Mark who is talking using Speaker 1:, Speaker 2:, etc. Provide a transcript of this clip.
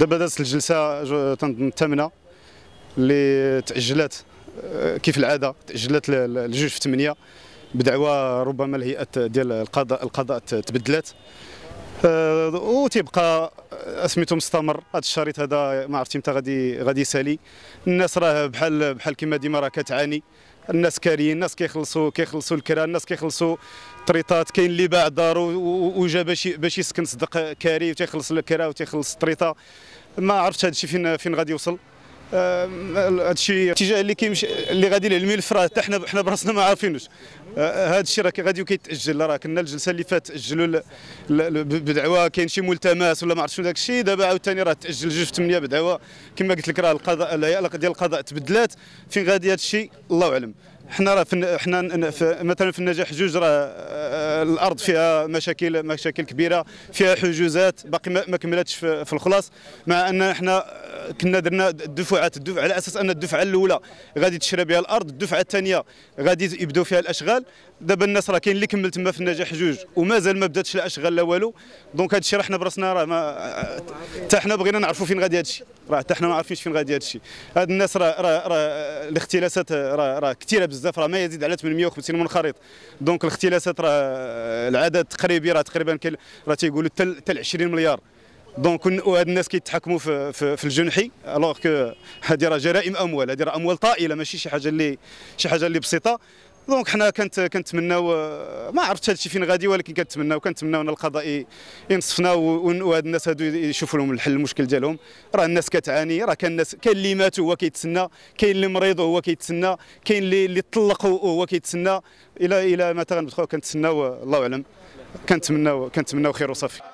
Speaker 1: دابا دازت الجلسه تنظن الثامنه اللي تاجلات آه، كيف العاده تاجلات لجوج في ثمانيه بدعوى ربما الهيئه ديال القضاء القضاء تبدلات آه، وتيبقى آه، اسميتو مستمر هذا الشريط هذا ما عرفت امتى غادي غادي يسالي الناس راه بحال بحال كما ديما راه كتعاني الناس كاريين الناس كيخلصوا كيخلصوا الكرا الناس كيخلصوا طريطات كاين اللي باع دارو وجا باش باش يسكن صدق كاري وتيخلص الكرا وتيخلص الطريطه ما عرفتش هذا الشيء فين فين غادي يوصل هذا آه، الشيء الاتجاه اللي كيمشي اللي غادي للملف الفراه حتى حنا حنا براسنا ما عارفينوش آه، آه، هذا الشيء راه غادي كيتاجل راه كنا الجلسه اللي فاتت تاجلوا بدعوى كاين شي ملتمس ولا ما عرفتش شنو داك الشيء دابا عاوتاني راه تاجل جوج في 8 بدعوى كما قلت لك راه القضاء ديال القضاء تبدلات فين غادي هذا الشيء الله اعلم حنا راه في حنا مثلا في النجاح جوج راه آه، آه، الارض فيها مشاكل مشاكل كبيره فيها حجوزات باقي ما كملتش في الخلاص مع ان حنا آه، كنا درنا الدفعات الدفع على اساس ان الدفعه الاولى غادي تشرى بها الارض الدفعه الثانيه غادي يبداو فيها الاشغال دابا الناس راه كاين اللي كمل تما في النجاح جوج ومازال ما بداتش الاشغال لا والو دونك هذا الشيء راه حنا براسنا راه ما حتى حنا بغينا نعرفوا فين غادي هذا الشيء راه حتى حنا ما عارفينش فين غادي هذا الشيء هاد الناس راه راه الاختلاسات راه راه كثيره بزاف راه ما يزيد على 850 منخرط دونك الاختلاسات راه العدد تقريبي راه تقريبا راه تيقولوا حتى 20 مليار دونك وهاد الناس كيتحكموا في, في, في الجنحي الوغ كو هذه راه جرائم اموال هذه راه اموال طائله ماشي شي حاجه اللي شي حاجه اللي بسيطه دونك حنا كنت كنتمناو آه، ما عرفتش هادشي فين غادي ولكن كنتمناو كنتمناو ان القضاء ينصفنا وهاد الناس هادو يشوفوا لهم الحل المشكل ديالهم راه الناس كتعاني راه كان الناس كاين اللي مات وهو كيتسنى كاين اللي مريض وهو كيتسنى كاين اللي اللي طلق وهو كيتسنى الى الى متى غنبقاو كنتسناو الله اعلم كنتمناو كنتمناو خير وصافي